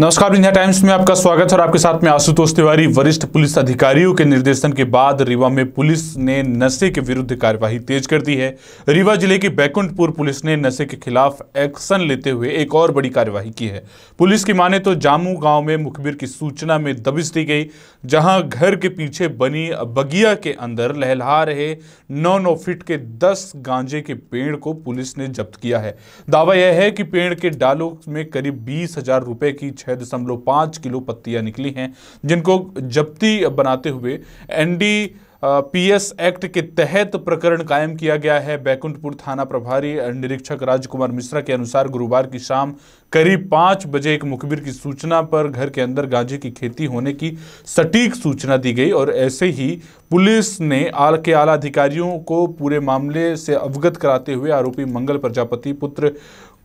नमस्कार India times में आपका स्वागत है और आपके साथ में आशुतोष तिवारी वरिष्ठ पुलिस अधिकारियों के निर्देशन के बाद रीवा में पुलिस ने नशे के विरुद्ध कार्यवाही तेज कर दी है रीवा जिले के बैकुंठपुर पुलिस ने नशे के खिलाफ एक्शन लेते हुए एक और बड़ी कार्यवाही की है पुलिस की माने तो जामू गांव में मुखबिर की सूचना में दबिश दी गई जहाँ घर के पीछे बनी बगिया के अंदर लहलहा रहे नौ नौ फीट के दस गांजे के पेड़ को पुलिस ने जब्त किया है दावा यह है कि पेड़ के डालों में करीब बीस हजार की छः दशमलव पाँच किलो पत्तियां निकली हैं जिनको जब्ती बनाते हुए एनडी पीएस एक्ट के तहत प्रकरण कायम किया गया है बैकुंठपुर थाना प्रभारी निरीक्षक राजकुमार मिश्रा के अनुसार गुरुवार की शाम करीब पाँच बजे एक मुखबिर की सूचना पर घर के अंदर गांजे की खेती होने की सटीक सूचना दी गई और ऐसे ही पुलिस ने आल के आला अधिकारियों को पूरे मामले से अवगत कराते हुए आरोपी मंगल प्रजापति पुत्र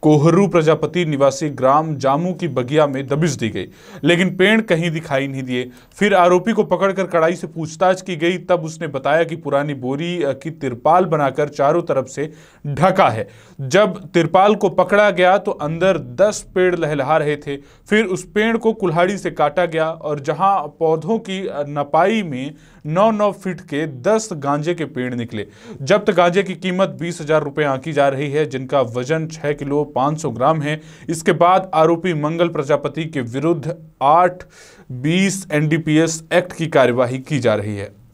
कोहरू प्रजापति निवासी ग्राम जामू की बगिया में दबिश दी गई लेकिन पेड़ कहीं दिखाई नहीं दिए फिर आरोपी को पकड़कर कड़ाई से पूछताछ की गई तब उसने बताया कि पुरानी बोरी की तिरपाल बनाकर चारों तरफ से ढका है जब तिरपाल को पकड़ा गया तो अंदर दस पेड़ लहलहा रहे थे फिर उस पेड़ को कुल्हाड़ी से काटा गया और जहाँ पौधों की नपाई में नौ नौ फीट के दस गांजे के पेड़ निकले जब्त गांजे की कीमत बीस हजार रुपये आंकी जा रही है जिनका वजन छः किलो 500 ग्राम है इसके बाद आरोपी मंगल प्रजापति के विरुद्ध आठ बीस एनडीपीएस एक्ट की कार्यवाही की जा रही है